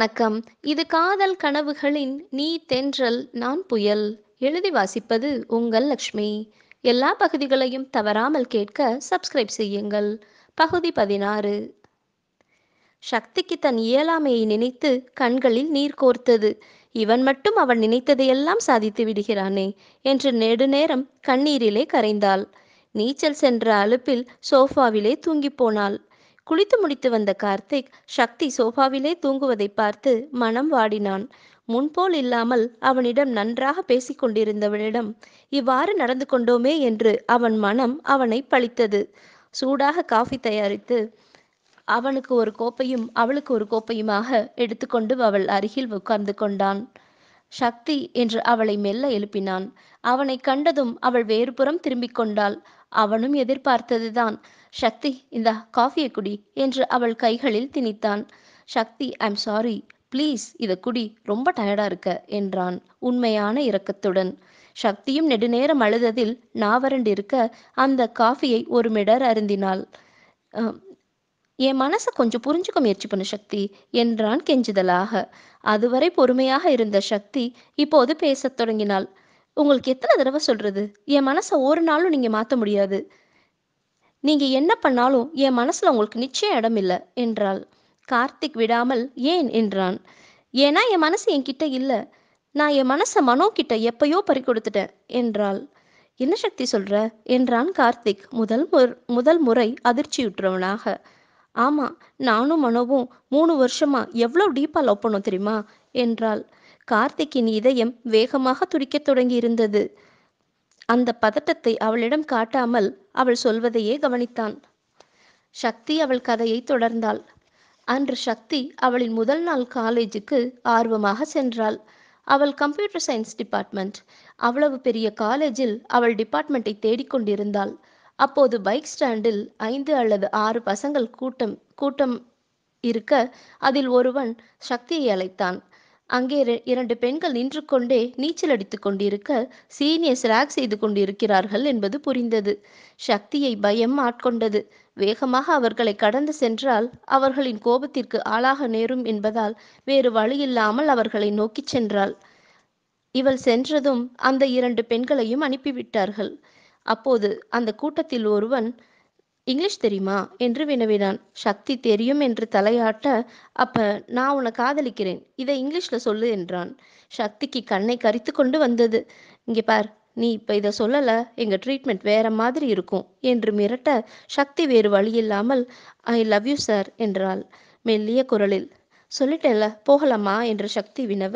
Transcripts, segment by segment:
வணக்கம் இது காதல் கனவுகளின் நீ தென்றல் நான் புயல் எழுதி வாசிப்பது உங்கள் லக்ஷ்மி எல்லா பகுதிகளையும் தவறாமல் கேட்க சப்ஸ்கிரைப் செய்யுங்கள் பகுதி பதினாறு சக்திக்கு தன் இயலாமையை நினைத்து கண்களில் நீர் கோர்த்தது இவன் மட்டும் அவன் நினைத்ததை எல்லாம் சாதித்து விடுகிறானே என்று நெடுநேரம் கண்ணீரிலே கரைந்தாள் நீச்சல் சென்ற அலுப்பில் சோஃபாவிலே தூங்கிப் போனாள் குளித்து முடித்து வந்த கார்த்திக் சக்தி சோஃபாவிலே தூங்குவதை பார்த்து மனம் வாடினான் முன்போல் இல்லாமல் அவனிடம் நன்றாக பேசிக்கொண்டிருந்தவனிடம் இவ்வாறு நடந்து கொண்டோமே என்று அவன் மனம் அவனை பழித்தது சூடாக காஃபி தயாரித்து அவனுக்கு ஒரு கோப்பையும் அவளுக்கு ஒரு கோப்பையுமாக எடுத்துக்கொண்டு அவள் அருகில் உட்கார்ந்து கொண்டான் சக்தி என்று அவளை மெல்ல எழுப்பினான் அவனை கண்டதும் அவள் வேறுபுறம் திரும்பிக் கொண்டாள் அவனும் எதிர்பார்த்ததுதான் சக்தி இந்த காஃபியை குடி என்று அவள் கைகளில் திணித்தான் சக்தி ஐம் சாரி ப்ளீஸ் இதை குடி ரொம்ப டயர்டா இருக்க என்றான் உண்மையான இரக்கத்துடன் சக்தியும் நெடுநேரம் அழுததில் நாவரண்டு இருக்க அந்த காஃபியை ஒரு மிடர் அருந்தினாள் என் மனசை கொஞ்சம் புரிஞ்சுக்க முயற்சி பண்ண சக்தி என்றான் கெஞ்சுதலாக அதுவரை பொறுமையாக இருந்த சக்தி இப்போது பேசத் தொடங்கினாள் உங்களுக்கு எத்தனை தடவை சொல்றது என் மனசை ஒரு நாளும் நீங்க மாற்ற முடியாது நீங்க என்ன பண்ணாலும் என் மனசுல உங்களுக்கு நிச்சயம் இடம் இல்லை என்றாள் கார்த்திக் விடாமல் ஏன் என்றான் ஏன்னா என் மனசு என்கிட்ட இல்லை நான் என் மனசை மனோ கிட்ட எப்பயோ பறி கொடுத்துட்டேன் என்றாள் என்ன சக்தி சொல்ற என்றான் கார்த்திக் முதல் முதல் முறை அதிர்ச்சியுற்றவனாக ஆமாம் நானும் மனோவும் மூணு வருஷமா எவ்வளோ டீப்பாக லவ் பண்ணோம் தெரியுமா என்றாள் கார்த்திக்கின் இதயம் வேகமாக துடிக்கத் தொடங்கி இருந்தது அந்த பதட்டத்தை அவளிடம் காட்டாமல் அவள் சொல்வதையே கவனித்தான் சக்தி அவள் கதையை தொடர்ந்தாள் அன்று சக்தி அவளின் முதல் நாள் காலேஜுக்கு ஆர்வமாக சென்றாள் அவள் கம்ப்யூட்டர் சயின்ஸ் டிபார்ட்மெண்ட் அவ்வளவு பெரிய காலேஜில் அவள் டிபார்ட்மெண்ட்டை தேடிக்கொண்டிருந்தாள் அப்போது பைக் ஸ்டாண்டில் ஐந்து அல்லது ஆறு பசங்கள் கூட்டம் கூட்டம் இருக்க அதில் ஒருவன் சக்தியை அழைத்தான் அங்கே இரண்டு பெண்கள் நின்று கொண்டே நீச்சல் அடித்துக் கொண்டிருக்க சீனியர் ஸ்லாக் செய்து கொண்டிருக்கிறார்கள் என்பது புரிந்தது சக்தியை பயம் ஆட்கொண்டது வேகமாக அவர்களை கடந்து சென்றால் அவர்களின் கோபத்திற்கு ஆளாக நேரும் என்பதால் வேறு வழியில்லாமல் அவர்களை நோக்கிச் சென்றாள் இவள் சென்றதும் அந்த இரண்டு பெண்களையும் அனுப்பிவிட்டார்கள் அப்போது அந்த கூட்டத்தில் ஒருவன் இங்கிலீஷ் தெரியுமா என்று வினவினான் சக்தி தெரியும் என்று தலையாட்ட அப்ப நான் உன்னை காதலிக்கிறேன் இதை இங்கிலீஷ்ல சொல்லு என்றான் சக்திக்கு கண்ணை கரித்து கொண்டு வந்தது இங்கே பார் நீ இப்ப இதை சொல்லல எங்க ட்ரீட்மெண்ட் வேற மாதிரி இருக்கும் என்று மிரட்ட சக்தி வேறு வழி இல்லாமல் ஐ லவ் யூ சார் என்றாள் மெல்லிய குரலில் சொல்லிட்டேல போகலாமா என்று சக்தி வினவ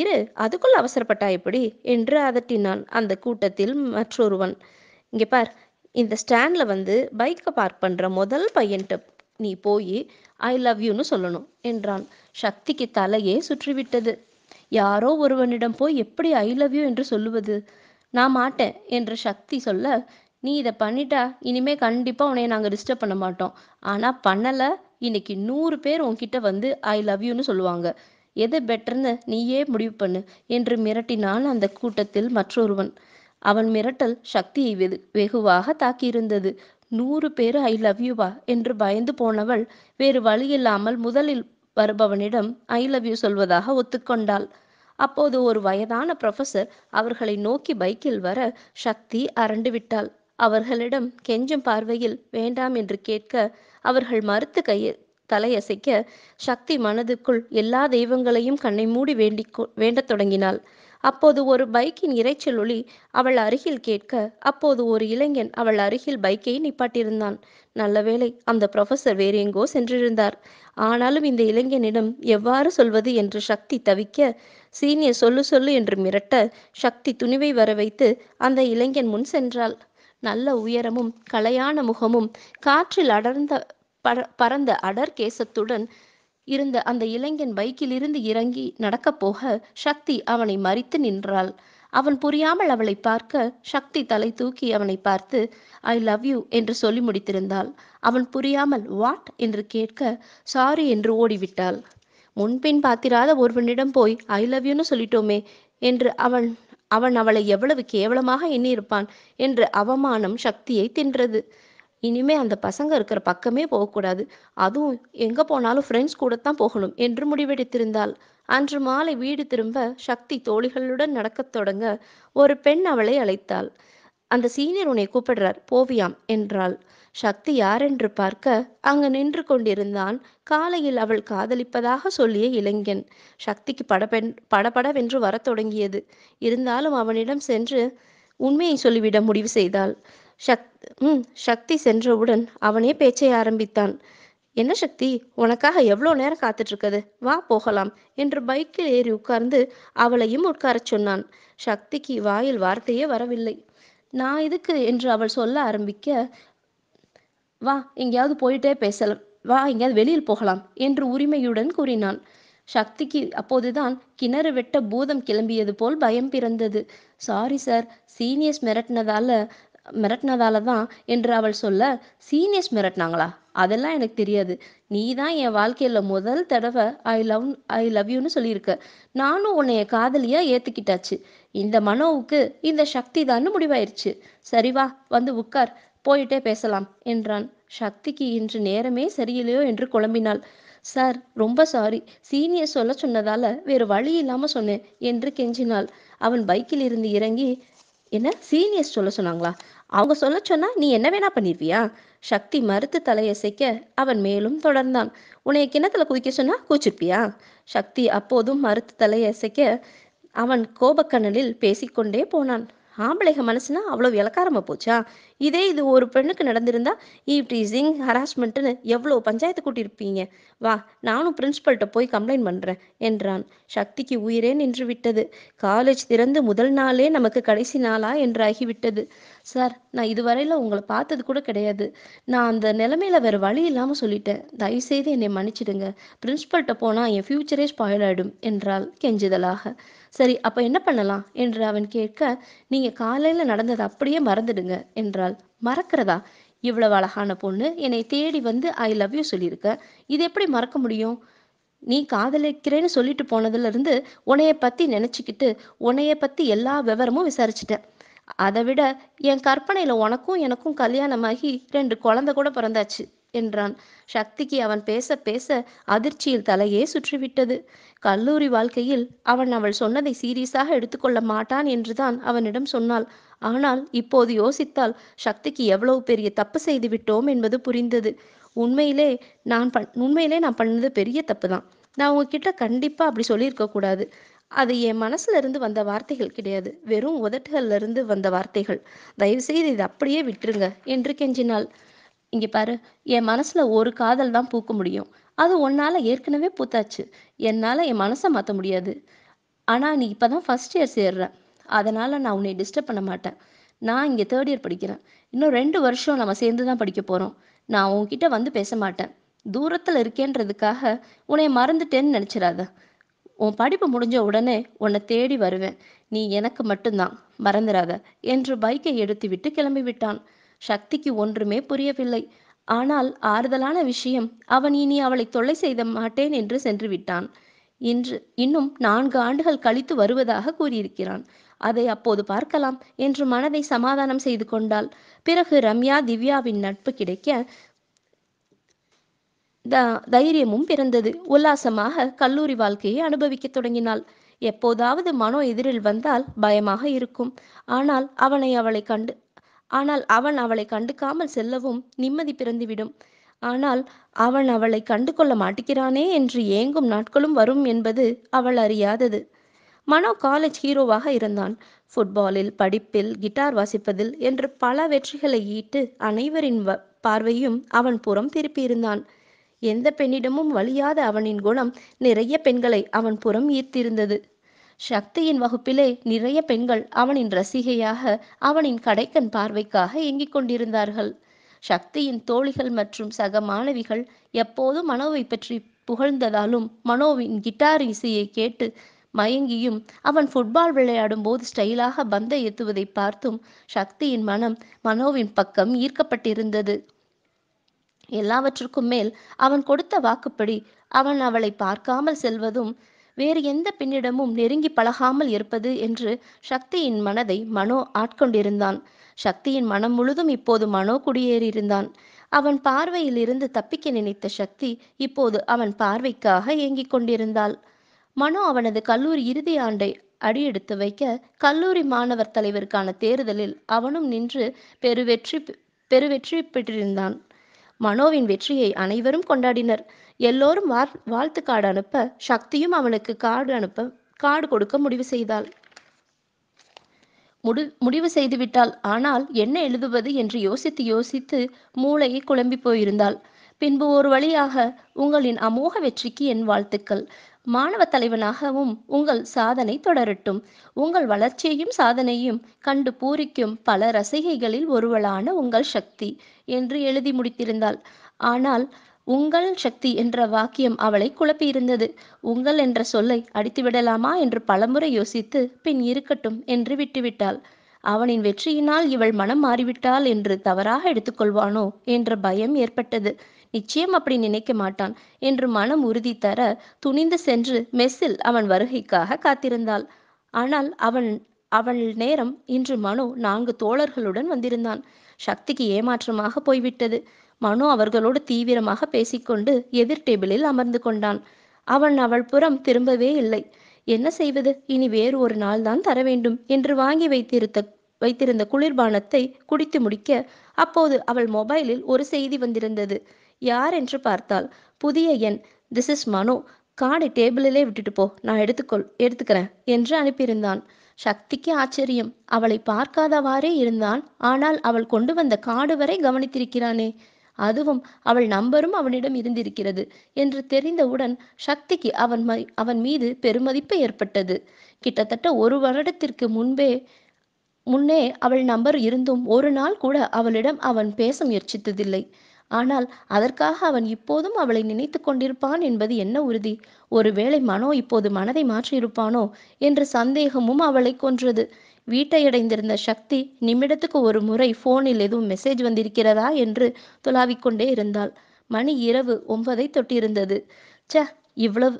இரு அதுக்குள் அவசரப்பட்டா எப்படி என்று அதட்டினான் அந்த கூட்டத்தில் மற்றொருவன் இங்கே பார் இந்த ஸ்டாண்டில் வந்து பைக்கை பார்க் பண்ணுற முதல் பையன்கிட்ட நீ போய் ஐ லவ் யூன்னு சொல்லணும் என்றான் சக்திக்கு தலையே சுற்றிவிட்டது யாரோ ஒருவனிடம் போய் எப்படி ஐ லவ் யூ என்று சொல்லுவது நான் மாட்டேன் என்று சக்தி சொல்ல நீ இதை பண்ணிட்டா இனிமே கண்டிப்பாக உனைய நாங்கள் டிஸ்டர்ப் பண்ண மாட்டோம் ஆனால் பண்ணலை இன்னைக்கு நூறு பேர் உன்கிட்ட வந்து ஐ லவ் யூன்னு சொல்லுவாங்க எது பெட்டர்னு நீயே முடிவு பண்ணு என்று மிரட்டினான் அந்த கூட்டத்தில் மற்றொருவன் அவன் மிரட்டல் சக்தியை வெகு வெகுவாக தாக்கியிருந்தது நூறு பேர் ஐ லவ் யூவா என்று பயந்து போனவள் வேறு வழியில்லாமல் முதலில் வருபவனிடம் ஐ லவ் யூ சொல்வதாக ஒத்துக்கொண்டாள் அப்போது ஒரு வயதான ப்ரொஃபசர் அவர்களை நோக்கி பைக்கில் வர சக்தி அரண்டு விட்டாள் அவர்களிடம் கெஞ்சும் பார்வையில் வேண்டாம் என்று கேட்க அவர்கள் மறுத்து கையில் தலையசைக்க சக்தி மனதுக்குள் எல்லா தெய்வங்களையும் கண்ணை மூடி வேண்டி வேண்டத் தொடங்கினாள் அப்போது ஒரு பைக்கின் இறைச்சல் ஒளி அவள் அருகில் கேட்க அப்போது ஒரு இளைஞன் அவள் அருகில் பைக்கை நிப்பாட்டியிருந்தான் நல்லவேளை அந்த ப்ரொஃபஸர் வேறு எங்கோ சென்றிருந்தார் ஆனாலும் இந்த இளைஞனிடம் எவ்வாறு சொல்வது என்று சக்தி தவிக்க சீனியர் சொல்லு சொல்லு என்று மிரட்ட சக்தி துணிவை வர வைத்து அந்த இளைஞன் முன் சென்றாள் நல்ல உயரமும் கலையான முகமும் காற்றில் அடர்ந்த பர பரந்த அடர் கேசத்துடன் இருந்த அந்த இளைஞன் பைக்கிலிருந்து இறங்கி நடக்கப் போக சக்தி அவனை மறித்து நின்றாள் அவன் புரியாமல் அவளை பார்க்க சக்தி தலை தூக்கி அவனை பார்த்து ஐ லவ் யூ என்று சொல்லி முடித்திருந்தாள் அவன் புரியாமல் வாட் என்று கேட்க சாரி என்று ஓடிவிட்டாள் முன்பின் பார்த்திராத ஒருவனிடம் போய் ஐ லவ் யூன்னு சொல்லிட்டோமே என்று அவன் அவன் அவளை எவ்வளவு கேவலமாக எண்ணியிருப்பான் என்று அவமானம் சக்தியை தின்றது இனிமே அந்த பசங்க இருக்கிற பக்கமே போகக்கூடாது அதுவும் எங்க போனாலும் ஃப்ரெண்ட்ஸ் கூட தான் போகணும் என்று முடிவெடுத்திருந்தாள் அன்று மாலை வீடு திரும்ப சக்தி தோழிகளுடன் நடக்கத் தொடங்க ஒரு பெண் அவளை அழைத்தாள் அந்த சீனியர் உன்னை கூப்பிடுறார் போவியாம் என்றாள் சக்தி யாரென்று பார்க்க அங்கு நின்று கொண்டிருந்தான் காலையில் அவள் காதலிப்பதாக சொல்லிய இளைஞன் சக்திக்கு படபென் படபடவென்று வரத் தொடங்கியது இருந்தாலும் அவனிடம் சென்று உண்மையை சொல்லிவிட முடிவு செய்தாள் சக் உம் சக்தி சென்றவுடன் அவனே பேச்சை ஆரம்பித்தான் என்ன சக்தி உனக்காக எவ்வளோ நேரம் காத்துட்டு இருக்குது வா போகலாம் என்று பைக்கில் ஏறி உட்கார்ந்து அவளையும் உட்கார சொன்னான் சக்திக்கு வாயில் வார்த்தையே வரவில்லை நான் இதுக்கு என்று அவள் சொல்ல ஆரம்பிக்க வா எங்கேயாவது போயிட்டே பேசலாம் வா எங்கேயாவது வெளியில் போகலாம் என்று உரிமையுடன் கூறினான் சக்திக்கு அப்போதுதான் கிணறு வெட்ட பூதம் கிளம்பியது போல் பயம் பிறந்தது சாரி சார் சீனியர்ஸ் மிரட்டினதால மிரட்டினதால தான் என்று அவள் சொல்ல சீனியர்ஸ் மிரட்டினாங்களா அதெல்லாம் எனக்கு தெரியாது நீ தான் என் வாழ்க்கையில் முதல் தடவை ஐ லவ் ஐ லவ் யூன்னு சொல்லியிருக்க நானும் உன்னைய காதலியாக ஏற்றுக்கிட்டாச்சு இந்த மனோவுக்கு இந்த சக்தி தான் முடிவாயிருச்சு சரி வா வந்து உட்கார் போயிட்டே பேசலாம் என்றான் சக்திக்கு இன்று நேரமே சரியில்லையோ என்று குழம்பினாள் சார் ரொம்ப சாரி சீனியர் சொல்ல சொன்னதால வேறு வழி இல்லாமல் சொன்னேன் என்று கெஞ்சினாள் அவன் பைக்கில் இருந்து இறங்கி என்ன சீனியர்ஸ் சொல்ல சொன்னாங்களா அவங்க சொல்ல சொன்னா நீ என்ன வேணா பண்ணிருவியா சக்தி மறுத்து தலையசைக்க அவன் மேலும் தொடர்ந்தான் உன்னைய கிணத்துல குதிக்க சொன்னா கூச்சிருப்பியா சக்தி அப்போதும் மறுத்து தலையசைக்க அவன் கோபக்கனலில் பேசிக்கொண்டே போனான் ஆம்பளைக மனசுனா அவ்வளோ இலக்காரமாக போச்சா இதே இது ஒரு பெண்ணுக்கு நடந்திருந்தா ஈவ்டீசிங் ஹராஸ்மெண்ட்டுன்னு எவ்வளோ பஞ்சாயத்து கூட்டியிருப்பீங்க வா நானும் பிரின்ஸ்பல்கிட்ட போய் கம்ப்ளைண்ட் பண்ணுறேன் என்றான் சக்திக்கு உயிரே நின்று விட்டது காலேஜ் திறந்து முதல் நாளே நமக்கு கடைசி நாளா என்றாகிவிட்டது சார் நான் இதுவரையில் உங்களை பார்த்தது கூட கிடையாது நான் அந்த நிலமையில வேறு வழி இல்லாமல் சொல்லிட்டேன் தயவுசெய்து என்னை மன்னிச்சிடுங்க பிரின்ஸ்பல்கிட்ட போனால் என் ஃப்யூச்சரே ஸ்பாயில் ஆகிடும் என்றாள் கெஞ்சுதலாக சரி அப்போ என்ன பண்ணலாம் என்று அவன் கேட்க நீங்கள் காலையில் நடந்தது அப்படியே மறந்துடுங்க என்றாள் மறக்கிறதா இவ்வளவு அழகான பொண்ணு என்னை தேடி வந்து ஐ லவ் யூ சொல்லியிருக்க இது எப்படி மறக்க முடியும் நீ காதலிக்கிறேன்னு சொல்லிட்டு போனதுலேருந்து உன்னைய பற்றி நினச்சிக்கிட்டு உனைய பற்றி எல்லா விவரமும் விசாரிச்சிட்டேன் அதை விட என் கற்பனையில் உனக்கும் எனக்கும் கல்யாணமாகி ரெண்டு குழந்தை கூட பிறந்தாச்சு என்றான் சக்திக்கு அவன் பேச பேச அதிர்ச்சியில் தலையே சுற்றிவிட்டது கல்லூரி வாழ்க்கையில் அவன் அவள் சொன்னதை சீரியஸாக எடுத்துக்கொள்ள மாட்டான் என்றுதான் அவனிடம் சொன்னாள் ஆனால் இப்போது யோசித்தால் சக்திக்கு எவ்வளவு பெரிய தப்பு செய்து விட்டோம் என்பது புரிந்தது உண்மையிலே நான் பண் உண்மையிலே நான் பண்ணது பெரிய தப்பு தான் நான் உங்ககிட்ட கண்டிப்பாக அப்படி சொல்லியிருக்க கூடாது அது என் மனசுல இருந்து வந்த வார்த்தைகள் கிடையாது வெறும் உதட்டுகள்ல இருந்து வந்த வார்த்தைகள் தயவு செய்து இதை அப்படியே விட்டுருங்க என்று கெஞ்சினாள் இங்க பாரு என் மனசுல ஒரு காதல் தான் பூக்க முடியும் அது உன்னால ஏற்கனவே பூத்தாச்சு என்னால என் மனசை மாற்ற முடியாது ஆனா நீ இப்பதான் ஃபர்ஸ்ட் இயர் சேர்ற அதனால நான் உன்னை டிஸ்டர்ப் பண்ண மாட்டேன் நான் இங்கே தேர்ட் இயர் படிக்கிறேன் இன்னும் ரெண்டு வருஷம் நம்ம சேர்ந்து தான் படிக்க போகிறோம் நான் உன்கிட்ட வந்து பேச மாட்டேன் தூரத்தில் இருக்கேன்றதுக்காக உன்னை மறந்துட்டேன்னு நினச்சிடாத உன் படிப்பு முடிஞ்ச உடனே உன்னை தேடி வருவேன் நீ எனக்கு மட்டும்தான் மறந்துடாத என்று பைக்கை எடுத்துவிட்டு கிளம்பிவிட்டான் சக்திக்கு ஒன்றுமே புரியவில்லை ஆனால் ஆறுதலான விஷயம் அவன் இனி அவளை தொல்லை செய்த மாட்டேன் என்று சென்று விட்டான் இன்று இன்னும் நான்கு ஆண்டுகள் கழித்து வருவதாக கூறியிருக்கிறான் அதை அப்போது பார்க்கலாம் என்று மனதை சமாதானம் செய்து கொண்டாள் பிறகு ரம்யா திவ்யாவின் நட்பு கிடைக்க த தைரியமும் பிறந்தது உல்லாசமாக கல்லூரி வாழ்க்கையை அனுபவிக்க தொடங்கினாள் எப்போதாவது மனோ எதிரில் வந்தால் பயமாக இருக்கும் ஆனால் அவனை அவளை கண்டு ஆனால் அவன் அவளை கண்டுக்காமல் செல்லவும் நிம்மதி பிறந்துவிடும் ஆனால் அவன் அவளை கண்டு கொள்ள மாட்டிக்கிறானே என்று ஏங்கும் நாட்களும் வரும் என்பது அவள் அறியாதது மனோ காலேஜ் ஹீரோவாக இருந்தான் ஃபுட்பாலில் படிப்பில் கிட்டார் வாசிப்பதில் என்று பல வெற்றிகளை ஈட்டு அனைவரின் பார்வையும் அவன் புறம் திருப்பியிருந்தான் எந்த பெண்ணிடமும் வழியாத அவனின் குணம் நிறைய பெண்களை அவன் புறம் ஈர்த்திருந்தது சக்தியின் வகுப்பிலே நிறைய பெண்கள் அவனின் ரசிகையாக அவனின் கடைக்கண் பார்வைக்காக எங்கிக் கொண்டிருந்தார்கள் சக்தியின் தோழிகள் மற்றும் சக மாணவிகள் எப்போதும் மனோவை பற்றி புகழ்ந்ததாலும் மனோவின் கிட்டார் இசையை கேட்டு மயங்கியும் அவன் ஃபுட்பால் விளையாடும் போது ஸ்டைலாக பந்தை எத்துவதை பார்த்தும் சக்தியின் மனம் மனோவின் பக்கம் ஈர்க்கப்பட்டிருந்தது எல்லாவற்றுக்கும் மேல் அவன் கொடுத்த வாக்குப்படி அவன் அவளை பார்க்காமல் செல்வதும் வேறு எந்த பெண்ணிடமும் நெருங்கி பழகாமல் இருப்பது என்று சக்தியின் மனதை மனோ ஆட்கொண்டிருந்தான் சக்தியின் மனம் முழுதும் இப்போது மனோ குடியேறியிருந்தான் அவன் பார்வையில் இருந்து தப்பிக்க நினைத்த சக்தி இப்போது அவன் பார்வைக்காக ஏங்கிக் கொண்டிருந்தாள் மனோ அவனது கல்லூரி இறுதி ஆண்டை அடியெடுத்து வைக்க கல்லூரி மாணவர் தலைவருக்கான தேர்தலில் அவனும் நின்று பெருவெற்றி பெருவெற்றி பெற்றிருந்தான் மனோவின் வெற்றியை அனைவரும் கொண்டாடினர் எல்லோரும் வார் வாழ்த்து கார்டு அனுப்ப சக்தியும் அவனுக்கு கார்டு அனுப்ப கார்டு கொடுக்க முடிவு செய்தாள் முடி முடிவு செய்துவிட்டாள் ஆனால் என்ன எழுதுவது என்று யோசித்து யோசித்து மூளையை குழம்பி போயிருந்தாள் பின்பு ஒரு வழியாக உங்களின் அமோக வெற்றிக்கு என் வாழ்த்துக்கள் மாணவ தலைவனாகவும் உங்கள் சாதனை தொடரட்டும் உங்கள் வளர்ச்சியையும் சாதனையும் கண்டு பூரிக்கும் பல ரசிகைகளில் ஒருவளான உங்கள் சக்தி என்று எழுதி முடித்திருந்தாள் ஆனால் உங்கள் சக்தி என்ற வாக்கியம் அவளை குழப்பியிருந்தது உங்கள் என்ற சொல்லை அடித்துவிடலாமா என்று பலமுறை யோசித்து பின் இருக்கட்டும் என்று விட்டுவிட்டாள் அவனின் வெற்றியினால் இவள் மனம் மாறிவிட்டாள் என்று தவறாக எடுத்துக்கொள்வானோ என்ற பயம் ஏற்பட்டது நிச்சயம் அப்படி நினைக்க மாட்டான் என்று மனம் உறுதி தர துணிந்து சென்று மெஸ்ஸில் அவன் வருகைக்காக காத்திருந்தாள் ஆனால் அவன் அவள் நேரம் இன்று மனோ நான்கு தோழர்களுடன் வந்திருந்தான் சக்திக்கு ஏமாற்றமாக போய்விட்டது மனோ அவர்களோடு தீவிரமாக பேசிக்கொண்டு எதிர் டேபிளில் அமர்ந்து கொண்டான் அவன் அவள் புறம் திரும்பவே இல்லை என்ன செய்வது இனி வேறு ஒரு நாள் தான் தர வேண்டும் என்று வாங்கி வைத்திருத்த வைத்திருந்த குளிர்பானத்தை குடித்து முடிக்க அப்போது அவள் மொபைலில் ஒரு செய்தி வந்திருந்தது யார் என்று பார்த்தால் புதிய எண் திஸ் இஸ் மனு காடை டேபிளிலே விட்டுட்டு போ நான் எடுத்துக்கொள் எடுத்துக்கிறேன் என்று அனுப்பியிருந்தான் சக்திக்கு ஆச்சரியம் அவளை பார்க்காதவாறே இருந்தான் ஆனால் அவள் கொண்டு வந்த காடு வரை கவனித்திருக்கிறானே அதுவும் அவள் நம்பரும் அவனிடம் இருந்திருக்கிறது என்று தெரிந்தவுடன் சக்திக்கு அவன் அவன் மீது பெருமதிப்பு ஏற்பட்டது கிட்டத்தட்ட ஒரு வருடத்திற்கு முன்பே முன்னே அவள் நம்பர் இருந்தும் ஒரு நாள் கூட அவளிடம் அவன் பேச முயற்சித்ததில்லை ஆனால் அதற்காக அவன் இப்போதும் அவளை நினைத்து கொண்டிருப்பான் என்பது என்ன உறுதி ஒருவேளை மனோ இப்போது மனதை மாற்றியிருப்பானோ என்ற சந்தேகமும் அவளை கொன்றது வீட்டை அடைந்திருந்த சக்தி நிமிடத்துக்கு ஒரு முறை ஃபோனில் எதுவும் மெசேஜ் வந்திருக்கிறதா என்று துளாவிக்கொண்டே இருந்தாள் மணி இரவு ஒன்பதை தொட்டிருந்தது ச இவ்வளவு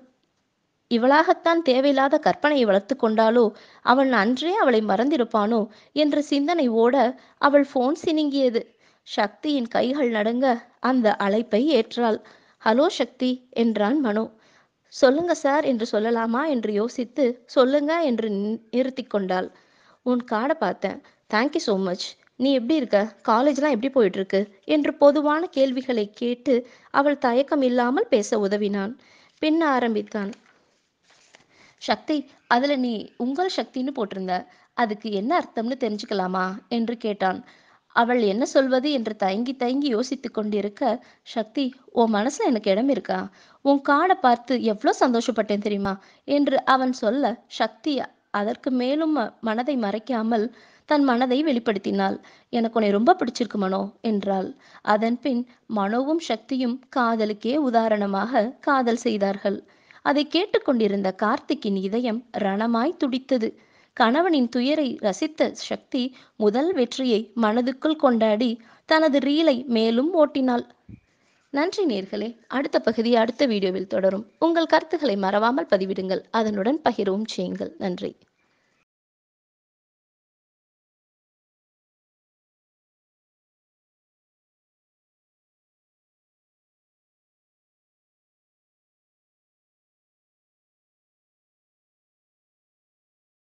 இவளாகத்தான் தேவையில்லாத கற்பனையை வளர்த்து கொண்டாலோ அவன் அன்றே அவளை மறந்திருப்பானோ என்ற சிந்தனை ஓட அவள் ஃபோன் சினுங்கியது சக்தியின் கைகள் நடுங்க அந்த அழைப்பை ஏற்றாள் ஹலோ சக்தி என்றான் மனோ சொல்லுங்க சார் என்று சொல்லலாமா என்று யோசித்து சொல்லுங்க என்று நிறுத்தி கொண்டாள் உன் காடை பார்த்தேன் தேங்க்யூ ஸோ மச் நீ எப்படி இருக்க காலேஜ்லாம் எப்படி போயிட்டு இருக்கு என்று பொதுவான கேள்விகளை கேட்டு அவள் தயக்கம் இல்லாமல் பேச உதவினான் பின்ன ஆரம்பித்தான் சக்தி அதுல நீ உங்கள் சக்தின்னு போட்டிருந்த அதுக்கு என்ன அர்த்தம்னு தெரிஞ்சுக்கலாமா என்று கேட்டான் அவள் என்ன சொல்வது என்று தயங்கி தயங்கி யோசித்து கொண்டிருக்க சக்தி உன் மனசுல எனக்கு இடம் இருக்கா உன் காடை பார்த்து எவ்வளோ சந்தோஷப்பட்டேன் தெரியுமா என்று அவன் சொல்ல சக்தி அதற்கு மேலும் மனதை மறைக்காமல் தன் மனதை வெளிப்படுத்தினாள் எனக்கு உன்னை ரொம்ப பிடிச்சிருக்கு மனோ என்றாள் அதன் பின் மனோவும் சக்தியும் காதலுக்கே உதாரணமாக காதல் செய்தார்கள் அதை கேட்டுக்கொண்டிருந்த கார்த்திக்கின் இதயம் ரணமாய் துடித்தது கணவனின் துயரை ரசித்த சக்தி முதல் வெற்றியை மனதுக்குள் கொண்டாடி தனது ரீலை மேலும் ஓட்டினாள் நன்றி நேர்களே அடுத்த பகுதி அடுத்த வீடியோவில் தொடரும் உங்கள் கருத்துக்களை மறவாமல் பதிவிடுங்கள் அதனுடன் பகிரவும் செய்யுங்கள் நன்றி